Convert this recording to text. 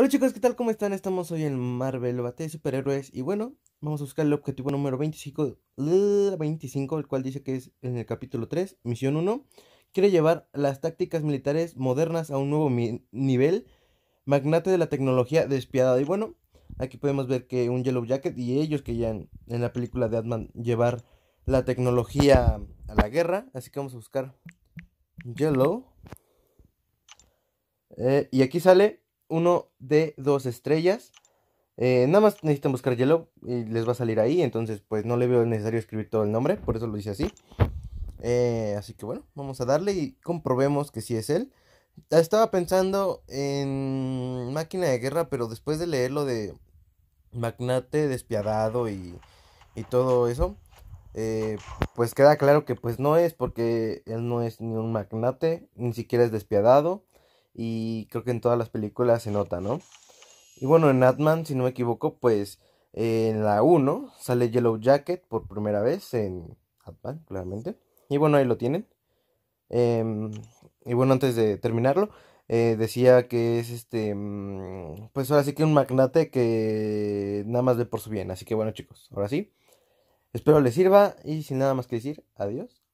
Hola chicos, ¿qué tal? ¿Cómo están? Estamos hoy en Marvel bate de Superhéroes y bueno, vamos a buscar el objetivo número 25, 25, uh, el cual dice que es en el capítulo 3, misión 1. Quiere llevar las tácticas militares modernas a un nuevo nivel, magnate de la tecnología despiadada. Y bueno, aquí podemos ver que un Yellow Jacket y ellos que ya en, la película de Adman llevar la tecnología a la guerra, así que vamos a buscar Yellow. Eh, y aquí sale uno de dos estrellas. Eh, nada más necesitan buscar Yellow y les va a salir ahí. Entonces, pues no le veo necesario escribir todo el nombre. Por eso lo dice así. Eh, así que bueno, vamos a darle y comprobemos que si es él. Estaba pensando en Máquina de Guerra, pero después de leerlo de Magnate Despiadado y, todo eso, eh, pues queda claro que pues no es porque él no es ni un magnate, ni siquiera es despiadado. Y creo que en todas las películas se nota, ¿no? Y bueno, en Atman, si no me equivoco, pues en la 1 sale Yellow Jacket por primera vez en Ant-Man, claramente. Y bueno, ahí lo tienen. Em, y bueno, antes de terminarlo, eh, decía que es este, mm, pues ahora sí que un magnate que nada más ve por su bien. Así que bueno chicos, ahora sí. Espero les sirva y sin nada más que decir, adiós.